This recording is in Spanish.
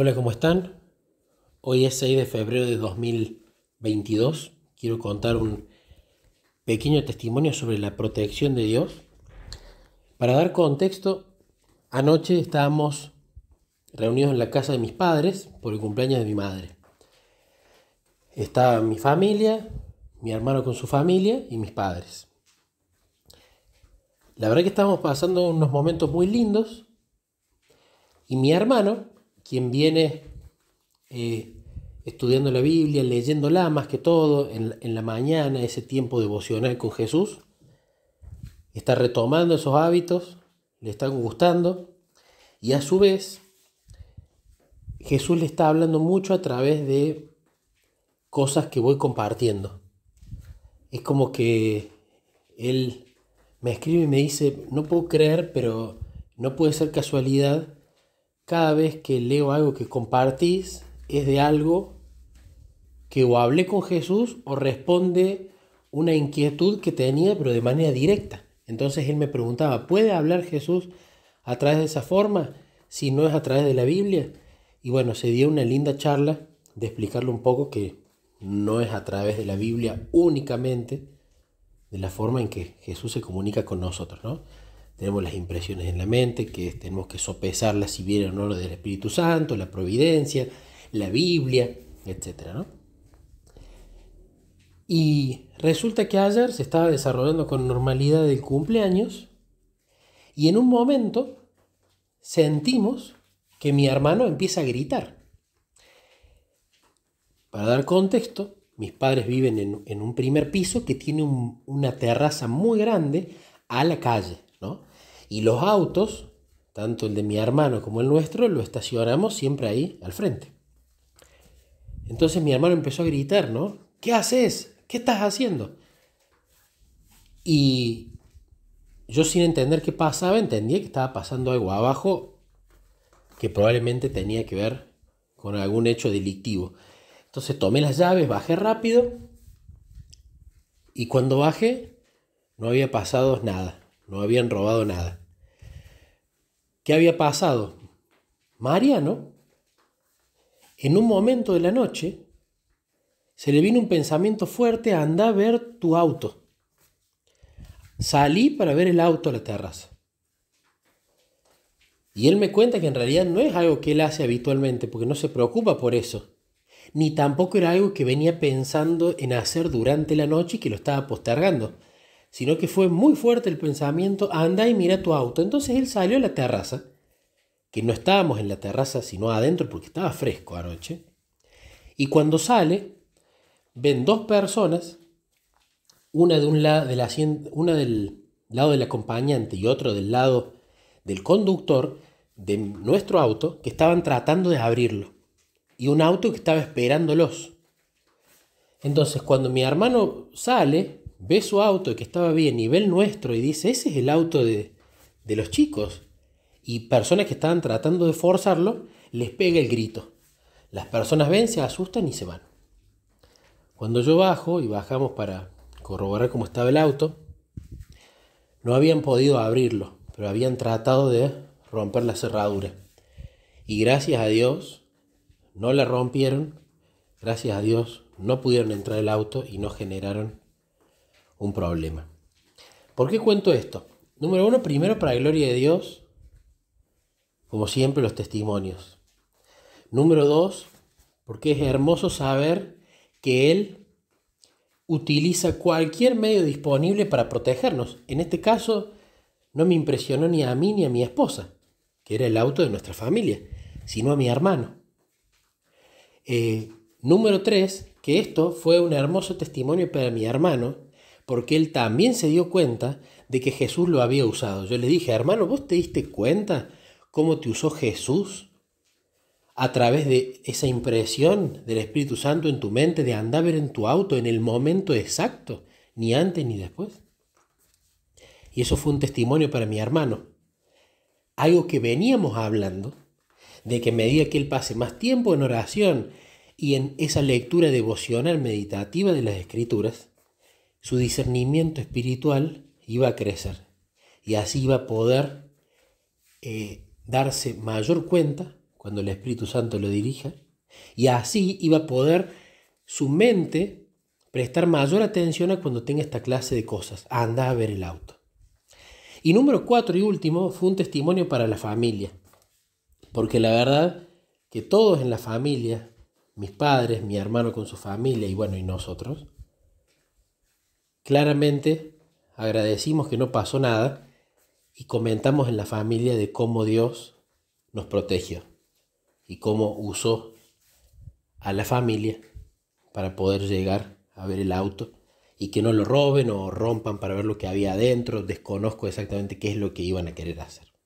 Hola, ¿cómo están? Hoy es 6 de febrero de 2022. Quiero contar un pequeño testimonio sobre la protección de Dios. Para dar contexto, anoche estábamos reunidos en la casa de mis padres por el cumpleaños de mi madre. Estaba mi familia, mi hermano con su familia y mis padres. La verdad que estábamos pasando unos momentos muy lindos y mi hermano, quien viene eh, estudiando la Biblia, leyéndola más que todo en, la mañana, ese tiempo devocional con Jesús, está retomando esos hábitos, le están gustando y a su vez Jesús le está hablando mucho a través de cosas que voy compartiendo. Es como que Él me escribe y me dice, no puedo creer, pero no puede ser casualidad cada vez que leo algo que compartís es de algo que o hablé con Jesús o responde una inquietud que tenía, pero de manera directa. Entonces él me preguntaba, ¿puede hablar Jesús a través de esa forma si no es a través de la Biblia? Y bueno, se dio una linda charla de explicarle un poco que no es a través de la Biblia únicamente, de la forma en que Jesús se comunica con nosotros, ¿no? tenemos las impresiones en la mente, que tenemos que sopesarlas si viene o no del Espíritu Santo, la providencia, la Biblia, etc. Y resulta que ayer se estaba desarrollando con normalidad el cumpleaños y en un momento sentimos que mi hermano empieza a gritar. Para dar contexto, mis padres viven en, un primer piso que tiene una terraza muy grande a la calle, ¿no? Y los autos, tanto el de mi hermano como el nuestro, lo estacionamos siempre ahí al frente. Entonces mi hermano empezó a gritar, ¿no? ¿Qué haces? ¿Qué estás haciendo? Y yo sin entender qué pasaba, entendí que estaba pasando algo abajo que probablemente tenía que ver con algún hecho delictivo. Entonces tomé las llaves, bajé rápido y cuando bajé no había pasado nada, no habían robado nada. ¿Qué había pasado? Mariano, en un momento de la noche, se le vino un pensamiento fuerte, anda a ver tu auto. Salí para ver el auto a la terraza. Y él me cuenta que en realidad no es algo que él hace habitualmente, porque no se preocupa por eso. Ni tampoco era algo que venía pensando en hacer durante la noche y que lo estaba postergando sino que fue muy fuerte el pensamiento, anda y mira tu auto. Entonces él salió a la terraza, que no estábamos en la terraza, sino adentro, porque estaba fresco anoche. Y cuando sale, ven dos personas, una, de un lado, de la, una del lado del acompañante y otro del lado del conductor de nuestro auto, que estaban tratando de abrirlo. Y un auto que estaba esperándolos. Entonces, cuando mi hermano sale, ve su auto que estaba bien nivel nuestro y dice, ese es el auto de, de los chicos. Y personas que estaban tratando de forzarlo, les pega el grito. Las personas ven, se asustan y se van. Cuando yo bajo y bajamos para corroborar cómo estaba el auto, no habían podido abrirlo, pero habían tratado de romper la cerradura. Y gracias a Dios, no la rompieron, gracias a Dios, no pudieron entrar el auto y no generaron un problema. ¿Por qué cuento esto? Número uno, primero para la gloria de Dios, como siempre los testimonios. Número dos, porque es hermoso saber que Él utiliza cualquier medio disponible para protegernos. En este caso, no me impresionó ni a mí ni a mi esposa, que era el auto de nuestra familia, sino a mi hermano. Eh, número tres, que esto fue un hermoso testimonio para mi hermano, porque él también se dio cuenta de que Jesús lo había usado. Yo le dije, hermano, ¿vos te diste cuenta cómo te usó Jesús? A través de esa impresión del Espíritu Santo en tu mente de andar a ver en tu auto en el momento exacto, ni antes ni después. Y eso fue un testimonio para mi hermano. Algo que veníamos hablando, de que a medida que él pase más tiempo en oración y en esa lectura devocional meditativa de las Escrituras, su discernimiento espiritual iba a crecer y así iba a poder eh, darse mayor cuenta cuando el Espíritu Santo lo dirija y así iba a poder su mente prestar mayor atención a cuando tenga esta clase de cosas. Anda a ver el auto. Y número cuatro y último fue un testimonio para la familia. Porque la verdad que todos en la familia, mis padres, mi hermano con su familia y bueno, y nosotros, Claramente agradecimos que no pasó nada y comentamos en la familia de cómo Dios nos protegió y cómo usó a la familia para poder llegar a ver el auto y que no lo roben o rompan para ver lo que había adentro. Desconozco exactamente qué es lo que iban a querer hacer.